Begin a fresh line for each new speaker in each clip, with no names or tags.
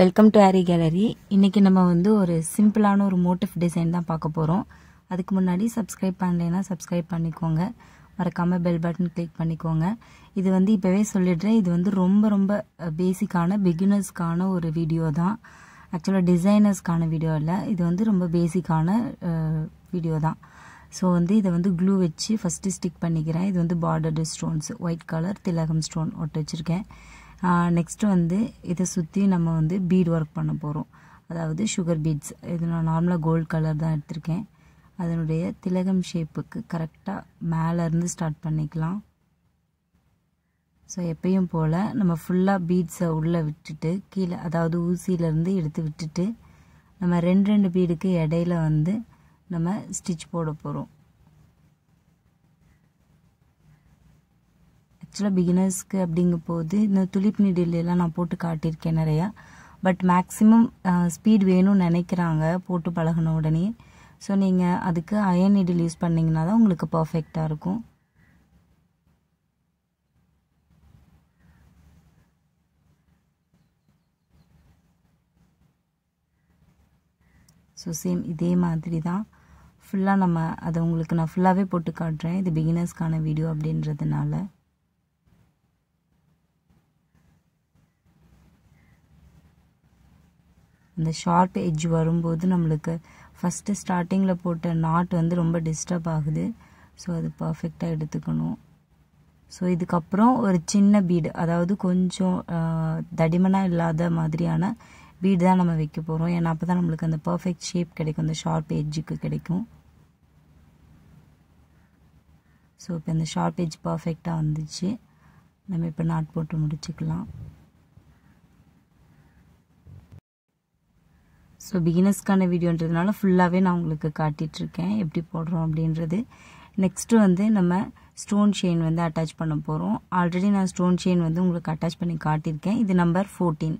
Welcome to aari gallery இன்றைக்கி நம்ம வந்து ஒரு சிம்பிளான ஒரு மோட்டிவ் டிசைன் தான் பார்க்க போகிறோம் அதுக்கு முன்னாடி சப்ஸ்கிரைப் பண்ணலைன்னா சப்ஸ்கிரைப் பண்ணிக்கோங்க மறக்காமல் பெல் பட்டன் கிளிக் பண்ணிக்கோங்க இது வந்து இப்போவே சொல்லிடுறேன் இது வந்து ரொம்ப ரொம்ப பேசிக்கான பிகினர்ஸ்க்கான ஒரு வீடியோ தான் ஆக்சுவலாக டிசைனர்ஸ்க்கான வீடியோ இல்லை இது வந்து ரொம்ப பேசிக்கான வீடியோ தான் ஸோ வந்து இதை வந்து க்ளூ வச்சு ஃபஸ்ட்டு ஸ்டிக் பண்ணிக்கிறேன் இது வந்து பார்டர்டு ஸ்டோன்ஸ் ஒயிட் கலர் திலகம் ஸ்டோன் ஒட்டு வச்சுருக்கேன் நெக்ஸ்ட்டு வந்து இதை சுற்றி நம்ம வந்து பீட் ஒர்க் பண்ண போகிறோம் அதாவது சுகர் பீட்ஸ் இது நான் நார்மலாக கோல்டு கலர் தான் எடுத்திருக்கேன் அதனுடைய திலகம் ஷேப்புக்கு கரெக்டாக மேலேருந்து ஸ்டார்ட் பண்ணிக்கலாம் ஸோ எப்பயும் போல் நம்ம ஃபுல்லாக பீட்ஸை உள்ளே விட்டுட்டு கீழே அதாவது ஊசியிலேருந்து எடுத்து விட்டுட்டு நம்ம ரெண்டு ரெண்டு பீடுக்கு இடையில வந்து நம்ம ஸ்டிச் போட போகிறோம் ஆக்சுவலாக பிகினர்ஸ்க்கு அப்படிங்கும் போது இந்த துளிப் நீடிலெலாம் நான் போட்டு காட்டியிருக்கேன் நிறையா பட் மேக்ஸிமம் ஸ்பீட் வேணும்னு நினைக்கிறாங்க போட்டு பழகின உடனே ஸோ நீங்கள் அதுக்கு அயன் நீடில் யூஸ் பண்ணிங்கன்னா தான் உங்களுக்கு பர்ஃபெக்டாக இருக்கும் ஸோ சேம் இதே மாதிரி தான் ஃபுல்லாக நம்ம அதை உங்களுக்கு நான் ஃபுல்லாகவே போட்டு காட்டுறேன் இது பிகினர்ஸ்க்கான வீடியோ அப்படின்றதுனால இந்த ஷார்ப் எஜ் வரும்போது நம்மளுக்கு ஃபஸ்ட்டு ஸ்டார்டிங்கில் போட்ட நாட் வந்து ரொம்ப டிஸ்டர்ப் ஆகுது ஸோ அது பர்ஃபெக்டாக எடுத்துக்கணும் ஸோ இதுக்கப்புறம் ஒரு சின்ன பீடு அதாவது கொஞ்சம் தடிமனாக இல்லாத மாதிரியான பீடு தான் நம்ம வைக்க போகிறோம் ஏன்னா அப்போ தான் நம்மளுக்கு அந்த பர்ஃபெக்ட் ஷேப் கிடைக்கும் அந்த ஷார்ப் எஜ்ஜுக்கு கிடைக்கும் ஸோ இப்போ இந்த ஷார்ப் பேஜ் பர்ஃபெக்டாக வந்துச்சு நம்ம இப்போ நாட் போட்டு முடிச்சுக்கலாம் ஸோ பிகினர்ஸ்க்கான வீடியோன்றதுனால ஃபுல்லாகவே நான் உங்களுக்கு காட்டிகிட்ருக்கேன் எப்படி போடுறோம் அப்படின்றது நெக்ஸ்ட்டு வந்து நம்ம ஸ்டோன் செயின் வந்து அட்டாச் பண்ண போகிறோம் ஆல்ரெடி நான் ஸ்டோன் செயின் வந்து உங்களுக்கு அட்டாச் பண்ணி காட்டியிருக்கேன் இது நம்பர் ஃபோர்டீன்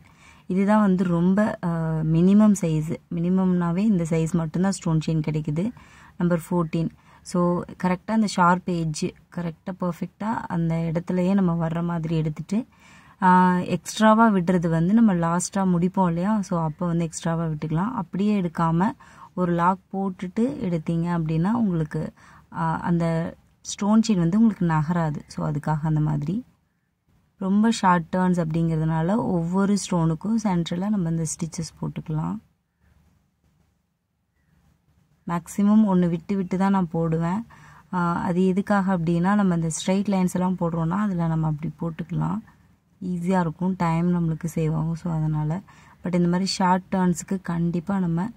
இதுதான் வந்து ரொம்ப மினிமம் சைஸு மினிமம்னாவே இந்த சைஸ் மட்டும்தான் ஸ்டோன் செயின் கிடைக்குது நம்பர் ஃபோர்டீன் ஸோ கரெக்டாக அந்த ஷார்ப் ஏஜ் கரெக்டாக பர்ஃபெக்டாக அந்த இடத்துலையே நம்ம வர்ற மாதிரி எடுத்துகிட்டு எக்ஸ்ட்ராவாக விடுறது வந்து நம்ம லாஸ்ட்டாக முடிப்போம் இல்லையா ஸோ அப்போ வந்து எக்ஸ்ட்ராவாக விட்டுக்கலாம் அப்படியே எடுக்காமல் ஒரு லாக் போட்டுட்டு எடுத்தீங்க அப்படின்னா உங்களுக்கு அந்த ஸ்டோன் செயின் வந்து உங்களுக்கு நகராது ஸோ அதுக்காக அந்த மாதிரி ரொம்ப ஷார்ட் டேர்ன்ஸ் அப்படிங்கிறதுனால ஒவ்வொரு ஸ்டோனுக்கும் சென்ட்ரலாக நம்ம இந்த ஸ்டிச்சஸ் போட்டுக்கலாம் மேக்ஸிமம் ஒன்று விட்டு விட்டு தான் நான் போடுவேன் அது எதுக்காக அப்படின்னா நம்ம இந்த ஸ்ட்ரைட் லைன்ஸ் எல்லாம் போடுறோன்னா அதில் நம்ம அப்படி போட்டுக்கலாம் ஈஸியாக இருக்கும் டைம் நம்மளுக்கு சேவ் ஆகும் ஸோ அதனால் பட் இந்த மாதிரி ஷார்ட் டேர்ன்ஸுக்கு கண்டிப்பாக நம்ம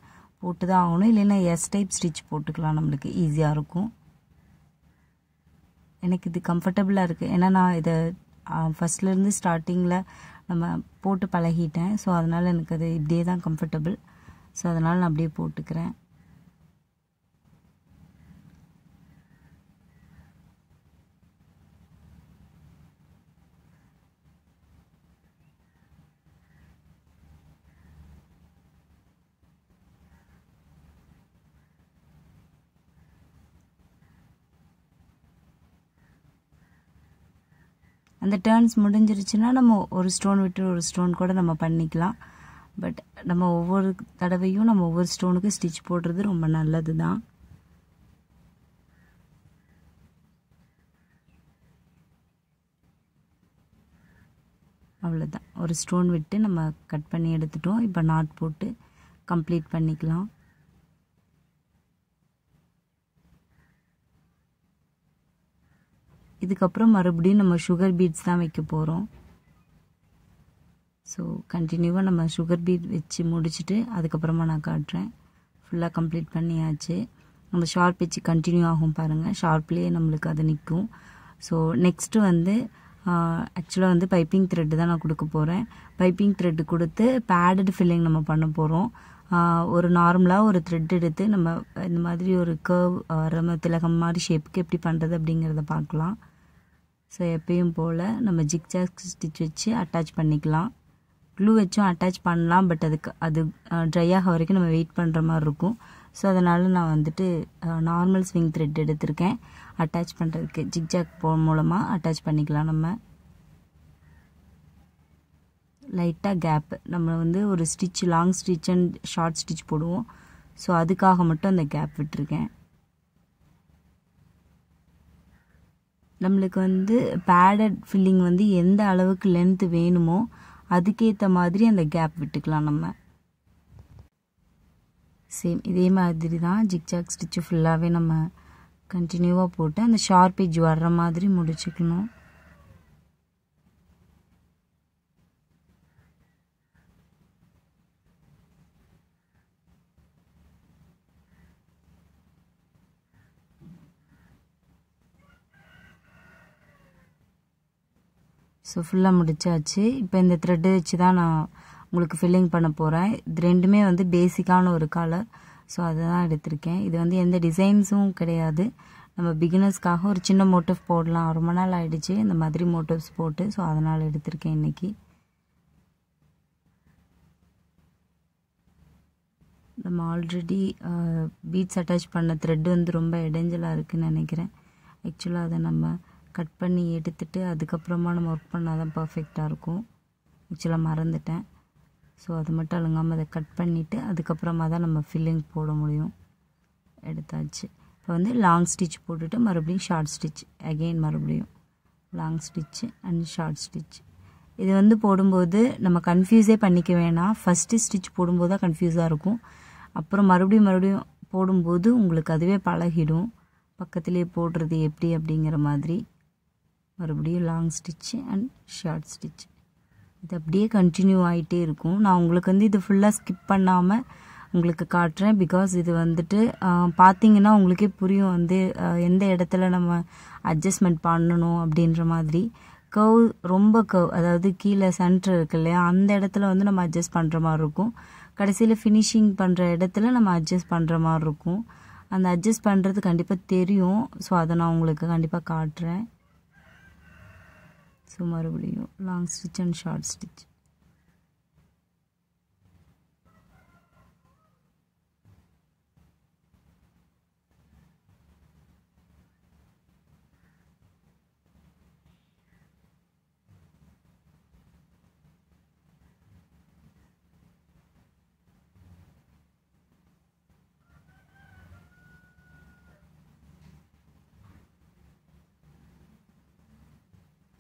போட்டு தான் ஆகணும் இல்லைன்னா எஸ் டைப் ஸ்டிச் போட்டுக்கலாம் நம்மளுக்கு ஈஸியாக இருக்கும் எனக்கு இது கம்ஃபர்டபுளாக இருக்குது ஏன்னா நான் இதை ஃபஸ்ட்லேருந்து ஸ்டார்டிங்கில் நம்ம போட்டு பழகிட்டேன் ஸோ அதனால் எனக்கு அது இப்படியே தான் கம்ஃபர்டபுள் ஸோ அதனால் நான் அப்படியே போட்டுக்கிறேன் அந்த டேர்ன்ஸ் முடிஞ்சிருச்சுன்னா நம்ம ஒரு ஸ்டோன் விட்டு ஒரு ஸ்டோன் கூட நம்ம பண்ணிக்கலாம் பட் நம்ம ஒவ்வொரு தடவையும் நம்ம ஒவ்வொரு ஸ்டோனுக்கும் ஸ்டிச் போடுறது ரொம்ப நல்லது தான் அவ்வளோதான் ஒரு ஸ்டோன் விட்டு நம்ம கட் பண்ணி எடுத்துட்டோம் இப்போ நாட் போட்டு கம்ப்ளீட் பண்ணிக்கலாம் இதுக்கப்புறம் மறுபடியும் நம்ம சுகர் பீட்ஸ் தான் வைக்க போகிறோம் ஸோ கண்டினியூவாக நம்ம சுகர் பீட் வச்சு முடிச்சுட்டு அதுக்கப்புறமா நான் காட்டுறேன் ஃபுல்லாக கம்ப்ளீட் பண்ணியாச்சு நம்ம ஷார்ப் வச்சு கண்டினியூ ஆகும் பாருங்கள் ஷார்ப்லேயே நம்மளுக்கு அது நிற்கும் ஸோ நெக்ஸ்ட்டு வந்து ஆக்சுவலாக வந்து பைப்பிங் த்ரெட்டு தான் நான் கொடுக்க போகிறேன் பைப்பிங் த்ரெட்டு கொடுத்து பேடட் ஃபில்லிங் நம்ம பண்ண போகிறோம் ஒரு நார்மலாக ஒரு த்ரெட் எடுத்து நம்ம இந்த மாதிரி ஒரு கர்வ் ரம திலகம் மாதிரி ஷேப்புக்கு எப்படி பண்ணுறது அப்படிங்கிறத பார்க்கலாம் ஸோ எப்பயும் போல் நம்ம ஜிக்ஜாக் ஸ்டிச் வச்சு அட்டாச் பண்ணிக்கலாம் க்ளூ வச்சும் அட்டாச் பண்ணலாம் பட் அதுக்கு அது ட்ரை ஆக வரைக்கும் நம்ம வெயிட் பண்ணுற மாதிரி இருக்கும் ஸோ அதனால் நான் வந்துட்டு நார்மல் ஸ்விங் த்ரெட் எடுத்திருக்கேன் அட்டாச் பண்ணுறதுக்கு ஜிக்ஜாக் போ மூலமாக அட்டாச் பண்ணிக்கலாம் நம்ம லைட்டாக கேப்பு நம்ம வந்து ஒரு stitch long stitch and short stitch போடுவோம் ஸோ அதுக்காக மட்டும் அந்த கேப் விட்டுருக்கேன் நம்மளுக்கு வந்து பேடட் ஃபில்லிங் வந்து எந்த அளவுக்கு லென்த்து வேணுமோ அதுக்கேற்ற மாதிரி அந்த கேப் விட்டுக்கலாம் நம்ம சேம் இதே மாதிரி தான் ஜிக்ஜாக் ஸ்டிச்சு ஃபுல்லாகவே நம்ம கண்டினியூவாக போட்டு அந்த ஷார்ப் எஜ் வர்ற மாதிரி முடிச்சுக்கணும் ஸோ ஃபுல்லாக முடிச்சாச்சு இப்போ இந்த த்ரெட்டு வச்சு தான் நான் உங்களுக்கு ஃபில்லிங் பண்ண போகிறேன் இது ரெண்டுமே வந்து பேசிக்கான ஒரு கலர் ஸோ அதை தான் எடுத்திருக்கேன் இது வந்து எந்த டிசைன்ஸும் கிடையாது நம்ம பிகினர்ஸ்க்காக ஒரு சின்ன மோட்டிவ் போடலாம் ரொம்ப நாள் ஆகிடுச்சு இந்த மாதிரி மோட்டிவ்ஸ் போட்டு ஸோ அதனால் எடுத்திருக்கேன் இன்றைக்கி நம்ம ஆல்ரெடி பீட்ஸ் அட்டாச் பண்ண த்ரெட்டு வந்து ரொம்ப இடைஞ்சலாக இருக்குதுன்னு நினைக்கிறேன் ஆக்சுவலாக அதை நம்ம கட் பண்ணி எடுத்துட்டு அதுக்கப்புறமா நம்ம ஒர்க் பண்ணால் தான் பர்ஃபெக்டாக இருக்கும் ஆக்சுவலாக மறந்துட்டேன் ஸோ அது மட்டும் அழுங்காமல் அதை கட் பண்ணிவிட்டு அதுக்கப்புறமா தான் நம்ம ஃபில்லிங் போட முடியும் எடுத்தாச்சு இப்போ வந்து லாங் ஸ்டிச் போட்டுட்டு மறுபடியும் ஷார்ட் ஸ்டிச் அகெயின் மறுபடியும் long stitch and short stitch இது வந்து போடும்போது நம்ம கன்ஃபியூஸே பண்ணிக்க வேணாம் ஃபஸ்ட்டு ஸ்டிச் போடும்போது தான் கன்ஃபியூஸாக இருக்கும் அப்புறம் மறுபடியும் மறுபடியும் போடும்போது உங்களுக்கு அதுவே பழகிடும் பக்கத்துலேயே போடுறது எப்படி அப்படிங்கிற மாதிரி மறுபடியும் long stitch and short stitch இது அப்படியே கண்டினியூ ஆகிட்டே இருக்கும் நான் உங்களுக்கு வந்து இது ஃபுல்லாக ஸ்கிப் பண்ணாமல் உங்களுக்கு காட்டுறேன் பிகாஸ் இது வந்துட்டு பார்த்தீங்கன்னா உங்களுக்கே புரியும் வந்து எந்த இடத்துல நம்ம அட்ஜஸ்ட்மெண்ட் பண்ணணும் அப்படின்ற மாதிரி கவ் ரொம்ப கவ் அதாவது கீழே சென்டர் இருக்கு இல்லையா அந்த இடத்துல வந்து நம்ம அட்ஜஸ்ட் பண்ணுற மாதிரி இருக்கும் கடைசியில் ஃபினிஷிங் பண்ணுற இடத்துல நம்ம அட்ஜஸ்ட் பண்ணுற மாதிரி இருக்கும் அந்த அட்ஜஸ்ட் பண்ணுறது கண்டிப்பாக தெரியும் ஸோ அதை நான் உங்களுக்கு கண்டிப்பாக காட்டுறேன் So, long stitch and short stitch.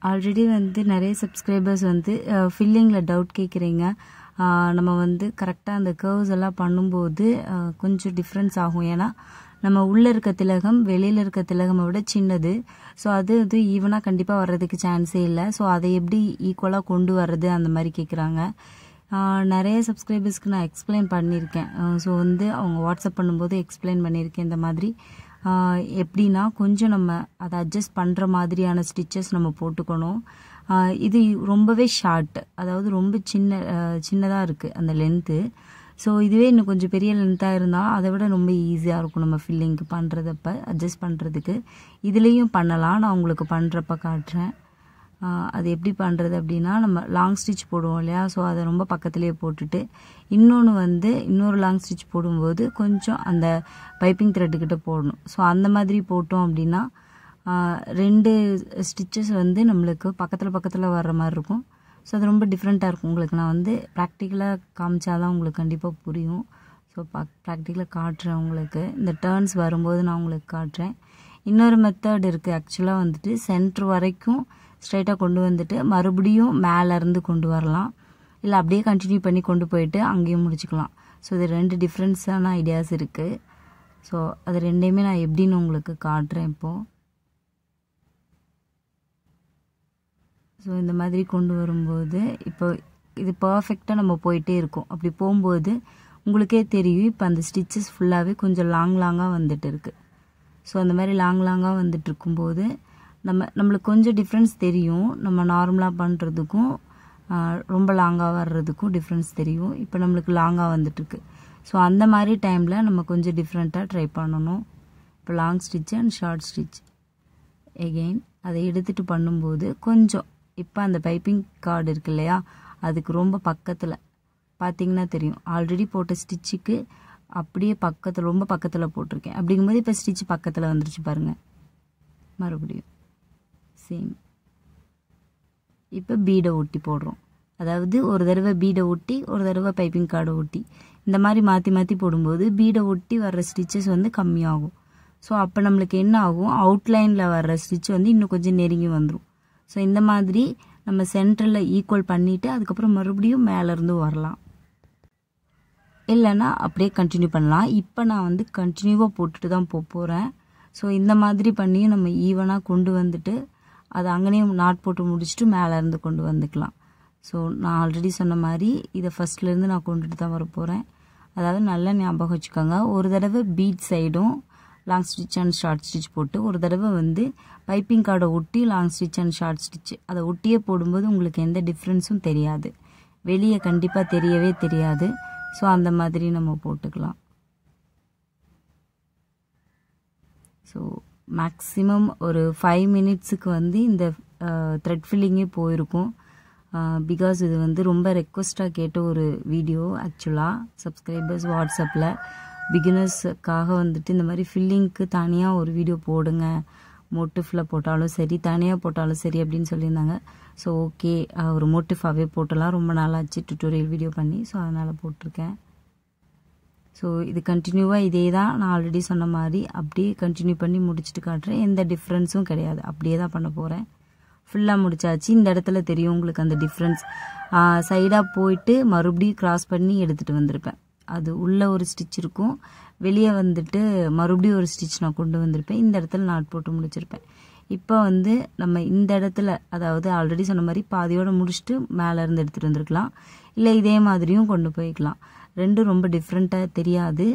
Already வந்து நிறைய சப்ஸ்கிரைபர்ஸ் வந்து ஃபில்லிங்கில் டவுட் கேட்குறீங்க நம்ம வந்து கரெக்டாக அந்த கர்வ்ஸ் எல்லாம் பண்ணும்போது கொஞ்சம் டிஃப்ரென்ஸ் ஆகும் ஏன்னா நம்ம உள்ளே இருக்க திலகம் வெளியில் இருக்க திலகமை விட சின்னது ஸோ அது வந்து ஈவனாக கண்டிப்பாக வர்றதுக்கு சான்ஸே இல்லை ஸோ அதை எப்படி ஈக்குவலாக கொண்டு வர்றது அந்த மாதிரி கேட்குறாங்க நிறைய சப்ஸ்கிரைபர்ஸ்க்கு நான் எக்ஸ்பிளைன் பண்ணியிருக்கேன் ஸோ வந்து அவங்க வாட்ஸ்அப் பண்ணும்போது எக்ஸ்பிளைன் பண்ணியிருக்கேன் இந்த மாதிரி எப்படின்னா கொஞ்சம் நம்ம அதை அட்ஜஸ்ட் பண்ணுற மாதிரியான ஸ்டிச்சஸ் நம்ம போட்டுக்கணும் இது ரொம்பவே ஷார்ட் அதாவது ரொம்ப சின்ன சின்னதாக இருக்குது அந்த லென்த்து ஸோ இதுவே இன்னும் கொஞ்சம் பெரிய லென்த்தாக இருந்தால் அதை விட ரொம்ப ஈஸியாக இருக்கும் நம்ம ஃபில்லிங்க்கு பண்ணுறதப்ப அட்ஜஸ்ட் பண்ணுறதுக்கு இதுலேயும் பண்ணலாம் நான் உங்களுக்கு பண்ணுறப்ப காட்டுறேன் அது எப்படி பண்ணுறது அப்படின்னா நம்ம லாங் ஸ்டிச் போடுவோம் இல்லையா ஸோ அதை ரொம்ப பக்கத்துலேயே போட்டுட்டு இன்னொன்று வந்து இன்னொரு லாங் ஸ்டிச் போடும்போது கொஞ்சம் அந்த பைப்பிங் த்ரெட்டுக்கிட்ட போடணும் ஸோ அந்த மாதிரி போட்டோம் அப்படின்னா ரெண்டு ஸ்டிச்சஸ் வந்து நம்மளுக்கு பக்கத்தில் பக்கத்தில் வர்ற மாதிரி இருக்கும் ஸோ அது ரொம்ப டிஃப்ரெண்ட்டாக இருக்கும் உங்களுக்கு நான் வந்து ப்ராக்டிக்கலாக காமிச்சாதான் உங்களுக்கு கண்டிப்பாக புரியும் ஸோ ப்ராக்டிக்கலாக காட்டுறேன் உங்களுக்கு இந்த டேர்ன்ஸ் வரும்போது நான் உங்களுக்கு காட்டுறேன் இன்னொரு மெத்தட் இருக்குது ஆக்சுவலாக வந்துட்டு சென்ட்ரு வரைக்கும் ஸ்ட்ரைட்டாக கொண்டு வந்துட்டு மறுபடியும் மேலேருந்து கொண்டு வரலாம் இல்லை அப்படியே கண்டினியூ பண்ணி கொண்டு போயிட்டு அங்கேயும் முடிச்சுக்கலாம் ஸோ இது ரெண்டு டிஃப்ரெண்ட்ஸான ஐடியாஸ் இருக்குது ஸோ அது ரெண்டையுமே நான் எப்படின்னு உங்களுக்கு காட்டுறேன் இப்போது ஸோ இந்த மாதிரி கொண்டு வரும்போது இப்போ இது பர்ஃபெக்டாக நம்ம போயிட்டே இருக்கோம் அப்படி போகும்போது உங்களுக்கே தெரியும் இப்போ அந்த ஸ்டிச்சஸ் ஃபுல்லாகவே கொஞ்சம் லாங் லாங்காக வந்துட்டு இருக்குது ஸோ அந்த மாதிரி லாங் லாங்காக வந்துட்டு இருக்கும்போது நம்ம நம்மளுக்கு கொஞ்சம் டிஃப்ரென்ஸ் தெரியும் நம்ம நார்மலாக பண்ணுறதுக்கும் ரொம்ப லாங்காக வர்றதுக்கும் டிஃப்ரென்ஸ் தெரியும் இப்போ நம்மளுக்கு லாங்காக வந்துட்டுருக்கு ஸோ அந்த மாதிரி டைமில் நம்ம கொஞ்சம் டிஃப்ரெண்ட்டாக ட்ரை பண்ணணும் இப்போ long stitch and short stitch again அதை எடுத்துகிட்டு பண்ணும்போது கொஞ்சம் இப்போ அந்த பைப்பிங் கார்டு இருக்கு இல்லையா அதுக்கு ரொம்ப பக்கத்தில் பார்த்தீங்கன்னா தெரியும் ஆல்ரெடி போட்ட ஸ்டிச்சுக்கு அப்படியே பக்கத்தில் ரொம்ப பக்கத்தில் போட்டிருக்கேன் அப்படிங்கும்போது இப்போ ஸ்டிச் பக்கத்தில் வந்துருச்சு பாருங்கள் மறுபடியும் சேம் இப்போ பீடை ஒட்டி போடுறோம் அதாவது ஒரு தடவை பீடை ஒட்டி ஒரு தடவை பைப்பிங் கார்டை ஒட்டி இந்த மாதிரி மாற்றி மாற்றி போடும்போது பீடை ஒட்டி வர்ற ஸ்டிச்சஸ் வந்து கம்மியாகும் ஸோ அப்போ நம்மளுக்கு என்ன ஆகும் அவுட்லைனில் வர்ற ஸ்டிச் வந்து இன்னும் கொஞ்சம் நெருங்கி வந்துடும் ஸோ இந்த மாதிரி நம்ம சென்ட்ரலில் ஈக்குவல் பண்ணிவிட்டு அதுக்கப்புறம் மறுபடியும் மேலேருந்து வரலாம் இல்லைன்னா அப்படியே கண்டினியூ பண்ணலாம் இப்போ நான் வந்து கண்டினியூவாக போட்டுட்டு தான் போக போகிறேன் ஸோ இந்த மாதிரி பண்ணியும் நம்ம ஈவனாக கொண்டு வந்துட்டு அது அங்கேயும் நாட் போட்டு முடிச்சுட்டு மேலே இருந்து கொண்டு வந்துக்கலாம் ஸோ நான் ஆல்ரெடி சொன்ன மாதிரி இதை ஃபஸ்ட்லேருந்து நான் கொண்டுட்டு தான் வர போகிறேன் அதாவது நல்லா ஞாபகம் வச்சுக்கோங்க ஒரு தடவை பீட் சைடும் long stitch and short stitch போட்டு ஒரு தடவை வந்து பைப்பிங் கார்டை ஒட்டி long stitch and short stitch அதை ஒட்டியே போடும்போது உங்களுக்கு எந்த டிஃப்ரென்ஸும் தெரியாது வெளியே கண்டிப்பாக தெரியவே தெரியாது ஸோ அந்த மாதிரி நம்ம போட்டுக்கலாம் ஸோ மேக்ஸிமம் ஒரு ஃபைவ் மினிட்ஸுக்கு வந்து இந்த த்ரெட் ஃபில்லிங்கே போயிருக்கும் பிகாஸ் இது வந்து ரொம்ப ரெக்வஸ்ட்டாக கேட்ட ஒரு வீடியோ ஆக்சுவலாக சப்ஸ்கிரைபர்ஸ் வாட்ஸ்அப்பில் பிகினர்ஸுக்காக வந்துட்டு இந்த மாதிரி ஃபில்லிங்க்கு தனியாக ஒரு வீடியோ போடுங்க மோட்டிஃபில் போட்டாலும் சரி தனியாக போட்டாலும் சரி அப்படின்னு சொல்லியிருந்தாங்க ஸோ ஓகே ஒரு மோட்டிஃபாகவே போட்டலாம் ரொம்ப நாளாச்சு டுட்டோரியல் வீடியோ பண்ணி ஸோ அதனால் போட்டிருக்கேன் ஸோ இது கண்டினியூவாக இதே தான் நான் ஆல்ரெடி சொன்ன மாதிரி அப்படியே கண்டினியூ பண்ணி முடிச்சுட்டு காட்டுறேன் எந்த டிஃப்ரென்ஸும் கிடையாது அப்படியே தான் பண்ண போகிறேன் ஃபுல்லாக முடிச்சாச்சு இந்த இடத்துல தெரியும் உங்களுக்கு அந்த டிஃப்ரென்ஸ் சைடாக போயிட்டு மறுபடியும் க்ராஸ் பண்ணி எடுத்துகிட்டு வந்திருப்பேன் அது உள்ளே ஒரு ஸ்டிச் இருக்கும் வெளியே வந்துட்டு மறுபடியும் ஒரு ஸ்டிச் நான் கொண்டு வந்திருப்பேன் இந்த இடத்துல நாட் போட்டு முடிச்சிருப்பேன் இப்போ வந்து நம்ம இந்த இடத்துல அதாவது ஆல்ரெடி சொன்ன மாதிரி பாதியோடு முடிச்சுட்டு மேலேருந்து எடுத்துகிட்டு வந்திருக்கலாம் இல்லை இதே மாதிரியும் கொண்டு போய்க்கலாம் ரெண்டும் ரொம்ப டிஃப்ரெண்ட்டாக தெரியாது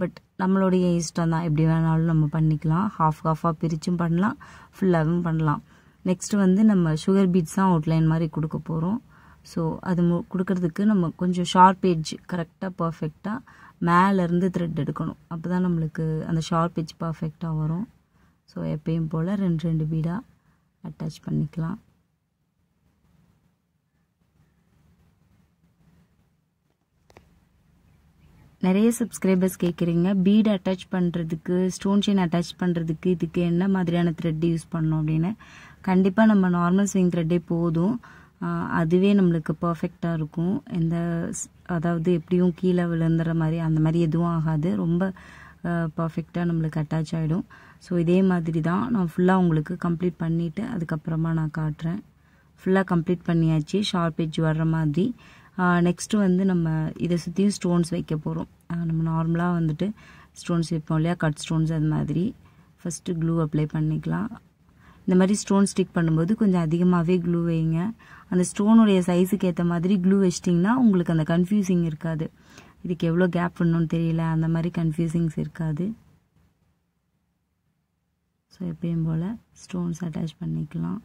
பட் நம்மளுடைய இஷ்டம் தான் எப்படி வேணாலும் நம்ம பண்ணிக்கலாம் ஹாஃப் ஹாஃபாக பிரிச்சும் பண்ணலாம் ஃபுல்லாகவும் பண்ணலாம் நெக்ஸ்ட் வந்து நம்ம சுகர் பீட்ஸ் தான் அவுட்லைன் மாதிரி கொடுக்க போகிறோம் ஸோ அது கொடுக்கறதுக்கு நம்ம கொஞ்சம் ஷார்ப் ஏஜ் கரெக்டாக பர்ஃபெக்டாக மேலேருந்து த்ரெட் எடுக்கணும் அப்போ தான் நம்மளுக்கு அந்த ஷார்ப் ஏஜ் பர்ஃபெக்டாக வரும் ஸோ எப்பயும் போல் ரெண்டு ரெண்டு பீடாக அட்டாச் பண்ணிக்கலாம் நிறைய சப்ஸ்கிரைபர்ஸ் கேட்குறீங்க பீடு அட்டாச் பண்ணுறதுக்கு ஸ்டோன் செயின் அட்டாச் பண்ணுறதுக்கு இதுக்கு என்ன மாதிரியான த்ரெட்டு யூஸ் பண்ணோம் அப்படின்னு கண்டிப்பாக நம்ம நார்மல் ஸ்விங் த்ரெட்டே போதும் அதுவே நம்மளுக்கு பர்ஃபெக்டாக இருக்கும் எந்த அதாவது எப்படியும் கீழே விழுந்துற மாதிரி அந்த மாதிரி எதுவும் ஆகாது ரொம்ப பர்ஃபெக்டாக நம்மளுக்கு அட்டாச் ஆகிடும் ஸோ இதே மாதிரி தான் நான் ஃபுல்லாக உங்களுக்கு கம்ப்ளீட் பண்ணிவிட்டு அதுக்கப்புறமா நான் காட்டுறேன் ஃபுல்லாக கம்ப்ளீட் பண்ணியாச்சு ஷார்ப் எஜ் வர்ற மாதிரி நெக்ஸ்ட்டு வந்து நம்ம இதை சுற்றியும் ஸ்டோன்ஸ் வைக்க போகிறோம் நம்ம நார்மலாக வந்துட்டு ஸ்டோன்ஸ் வைப்போம் இல்லையா கட் ஸ்டோன்ஸ் அது மாதிரி ஃபஸ்ட்டு க்ளூ அப்ளை பண்ணிக்கலாம் இந்த மாதிரி ஸ்டோன் ஸ்டிக் பண்ணும்போது கொஞ்சம் அதிகமாகவே க்ளூ வைங்க அந்த ஸ்டோனுடைய சைஸுக்கு ஏற்ற மாதிரி க்ளூ வச்சிட்டிங்கன்னா உங்களுக்கு அந்த கன்ஃபியூசிங் இருக்காது இதுக்கு எவ்வளோ கேப் பண்ணணும்னு தெரியல அந்த மாதிரி கன்ஃபியூசிங்ஸ் இருக்காது ஸோ எப்பயும் போல் ஸ்டோன்ஸ் அட்டாச் பண்ணிக்கலாம்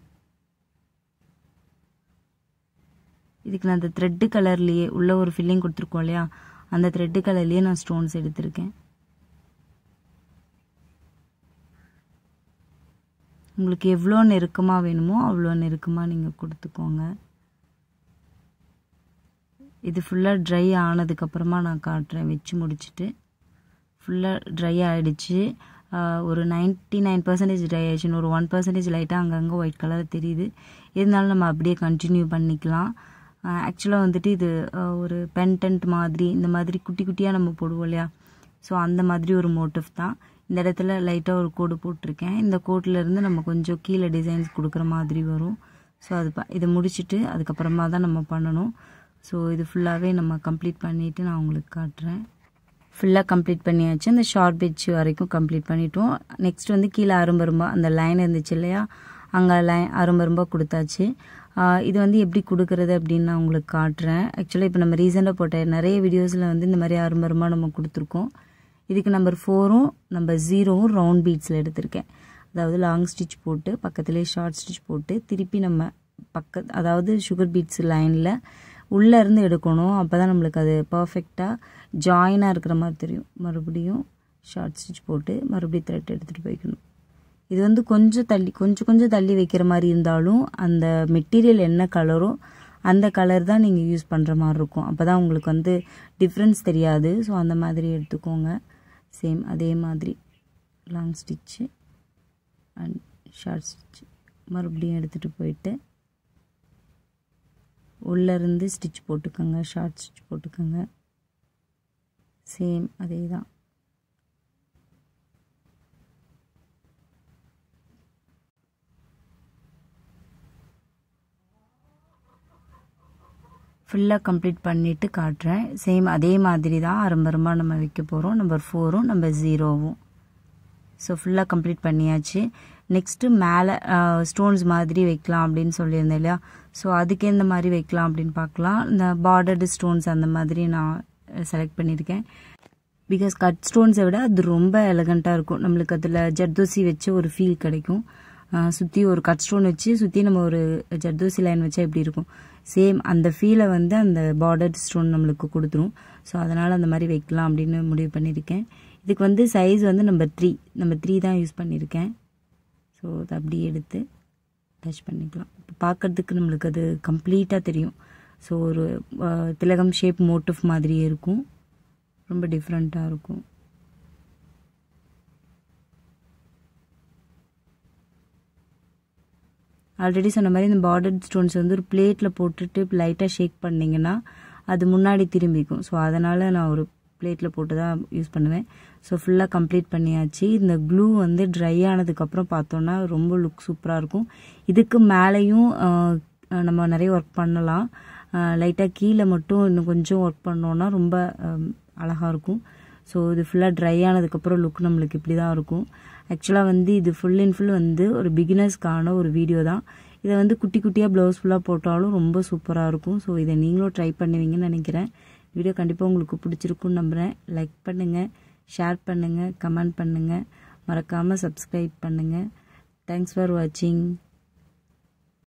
இதுக்கு நான் அந்த த்ரெட்டு கலர்லேயே உள்ளே ஒரு ஃபில்லிங் கொடுத்துருக்கோம் இல்லையா அந்த த்ரெட்டு கலர்லேயே நான் ஸ்டோன்ஸ் எடுத்திருக்கேன் உங்களுக்கு எவ்வளோ நெருக்கமாக வேணுமோ அவ்வளோ நெருக்கமாக நீங்கள் கொடுத்துக்கோங்க இது ஃபுல்லாக ட்ரை ஆனதுக்கப்புறமா நான் காட்டுறேன் வச்சு முடிச்சுட்டு ஃபுல்லாக ட்ரை ஆகிடுச்சு ஒரு நைன்ட்டி நைன் பர்சன்டேஜ் ட்ரை ஆயிடுச்சுன்னு ஒரு ஒன் பர்சன்டேஜ் லைட்டாக அங்கங்கே ஒயிட் கலர் தெரியுது இருந்தாலும் நம்ம அப்படியே கண்டினியூ பண்ணிக்கலாம் ஆக்சுவலாக வந்துட்டு இது ஒரு பென்டென்ட் மாதிரி இந்த மாதிரி குட்டி குட்டியாக நம்ம போடுவோம் இல்லையா ஸோ அந்த மாதிரி ஒரு மோட்டிவ் தான் இந்த இடத்துல லைட்டாக ஒரு கோடு போட்டிருக்கேன் இந்த கோட்டிலேருந்து நம்ம கொஞ்சம் கீழே டிசைன்ஸ் கொடுக்குற மாதிரி வரும் ஸோ அது இதை முடிச்சுட்டு அதுக்கப்புறமா தான் நம்ம பண்ணணும் ஸோ இது ஃபுல்லாகவே நம்ம கம்ப்ளீட் பண்ணிவிட்டு நான் உங்களுக்கு காட்டுறேன் ஃபுல்லாக கம்ப்ளீட் பண்ணியாச்சு அந்த ஷார்ட் பெட்ச் வரைக்கும் கம்ப்ளீட் பண்ணிட்டோம் நெக்ஸ்ட் வந்து கீழே அரும்பரும்பா அந்த லைன் இருந்துச்சு இல்லையா அங்கே லைன் அரும்பரும்பா கொடுத்தாச்சு இது வந்து எப்படி கொடுக்குறது அப்படின்னு நான் உங்களுக்கு காட்டுறேன் ஆக்சுவலாக இப்போ நம்ம ரீசெண்டாக போட்ட நிறைய வீடியோஸில் வந்து இந்த மாதிரி ஆறுமரமாக நம்ம கொடுத்துருக்கோம் இதுக்கு நம்பர் ஃபோரும் நம்பர் ஜீரோவும் ரவுண்ட் பீட்ஸில் எடுத்திருக்கேன் அதாவது லாங் ஸ்டிச் போட்டு பக்கத்துலேயே ஷார்ட் ஸ்டிச் போட்டு திருப்பி நம்ம பக்க அதாவது சுகர் பீட்ஸ் லைனில் உள்ளேருந்து எடுக்கணும் அப்போ தான் நம்மளுக்கு அது பர்ஃபெக்டாக ஜாயினாக இருக்கிற மாதிரி தெரியும் மறுபடியும் ஷார்ட் ஸ்டிச் போட்டு மறுபடியும் த்ரெட் எடுத்துகிட்டு போய்க்கணும் இது வந்து கொஞ்சம் தள்ளி கொஞ்சம் கொஞ்சம் தள்ளி வைக்கிற மாதிரி இருந்தாலும் அந்த மெட்டீரியல் என்ன கலரோ அந்த கலர் தான் நீங்கள் யூஸ் பண்ணுற மாதிரி இருக்கும் அப்போ தான் உங்களுக்கு வந்து டிஃப்ரென்ஸ் தெரியாது ஸோ அந்த மாதிரி எடுத்துக்கோங்க சேம் அதே மாதிரி long stitch and short stitch மறுபடியும் எடுத்துகிட்டு போயிட்டு உள்ளேருந்து ஸ்டிச் போட்டுக்கோங்க ஷார்ட் ஸ்டிச் போட்டுக்கோங்க சேம் அதே தான் ஃபுல்லாக கம்ப்ளீட் பண்ணிவிட்டு காட்டுறேன் சேம் அதே மாதிரி தான் ஆரம்பரமாக நம்ம வைக்க போகிறோம் நம்பர் ஃபோரும் நம்பர் ஜீரோவும் ஸோ ஃபுல்லாக கம்ப்ளீட் பண்ணியாச்சு நெக்ஸ்ட்டு மேலே ஸ்டோன்ஸ் மாதிரி வைக்கலாம் அப்படின்னு சொல்லியிருந்தேன் இல்லையா ஸோ அதுக்கு எந்த மாதிரி வைக்கலாம் அப்படின்னு பார்க்கலாம் இந்த பார்டர்டு ஸ்டோன்ஸ் அந்த மாதிரி நான் செலக்ட் பண்ணியிருக்கேன் பிகாஸ் கட் ஸ்டோன்ஸை விட அது ரொம்ப எலகண்ட்டாக இருக்கும் நம்மளுக்கு அதில் ஜர்தோசி வச்சு ஒரு ஃபீல் கிடைக்கும் சுற்றி ஒரு கட் ஸ்டோன் வச்சு சுற்றி நம்ம ஒரு ஜர்தோசி லைன் வச்சா எப்படி இருக்கும் சேம் அந்த ஃபீலை வந்து அந்த பார்டர் ஸ்டோன் நம்மளுக்கு கொடுத்துரும் ஸோ அதனால் அந்த மாதிரி வைக்கலாம் அப்படின்னு முடிவு பண்ணியிருக்கேன் இதுக்கு வந்து சைஸ் வந்து நம்பர் த்ரீ நம்பர் த்ரீ தான் யூஸ் பண்ணியிருக்கேன் ஸோ அதை அப்படியே எடுத்து டச் பண்ணிக்கலாம் இப்போ பார்க்குறதுக்கு நம்மளுக்கு அது கம்ப்ளீட்டாக தெரியும் ஸோ ஒரு திலகம் ஷேப் மோட்டிஃப் மாதிரியே இருக்கும் ரொம்ப டிஃப்ரெண்ட்டாக இருக்கும் ஆல்ரெடி சொன்ன மாதிரி இந்த பார்டர் ஸ்டோன்ஸ் வந்து ஒரு பிளேட்டில் போட்டுட்டு லைட்டாக ஷேக் பண்ணிங்கன்னா அது முன்னாடி திரும்பிக்கும் ஸோ அதனால் நான் ஒரு பிளேட்டில் போட்டு தான் யூஸ் பண்ணுவேன் ஸோ ஃபுல்லாக கம்ப்ளீட் பண்ணியாச்சு இந்த க்ளூ வந்து ட்ரை ஆனதுக்கப்புறம் பார்த்தோன்னா ரொம்ப லுக் சூப்பராக இருக்கும் இதுக்கு மேலேயும் நம்ம நிறைய ஒர்க் பண்ணலாம் லைட்டாக கீழே மட்டும் இன்னும் கொஞ்சம் ஒர்க் பண்ணோன்னா ரொம்ப அழகாக இருக்கும் ஸோ இது ஃபுல்லாக ட்ரை ஆனதுக்கப்புறம் லுக் நம்மளுக்கு இப்படி தான் இருக்கும் ஆக்சுவலாக வந்து இது ஃபுல் அண்ட் ஃபுல் வந்து ஒரு பிகினர்ஸ்க்கான ஒரு வீடியோ தான் இதை வந்து குட்டி குட்டியாக ப்ளவுஸ் ஃபுல்லாக போட்டாலும் ரொம்ப சூப்பராக இருக்கும் ஸோ இதை நீங்களும் ட்ரை பண்ணுவீங்கன்னு நினைக்கிறேன் வீடியோ கண்டிப்பாக உங்களுக்கு பிடிச்சிருக்குன்னு நம்புகிறேன் லைக் பண்ணுங்கள் ஷேர் பண்ணுங்கள் கமெண்ட் பண்ணுங்கள் மறக்காமல் சப்ஸ்கிரைப் பண்ணுங்கள் தேங்க்ஸ் ஃபார் வாட்சிங்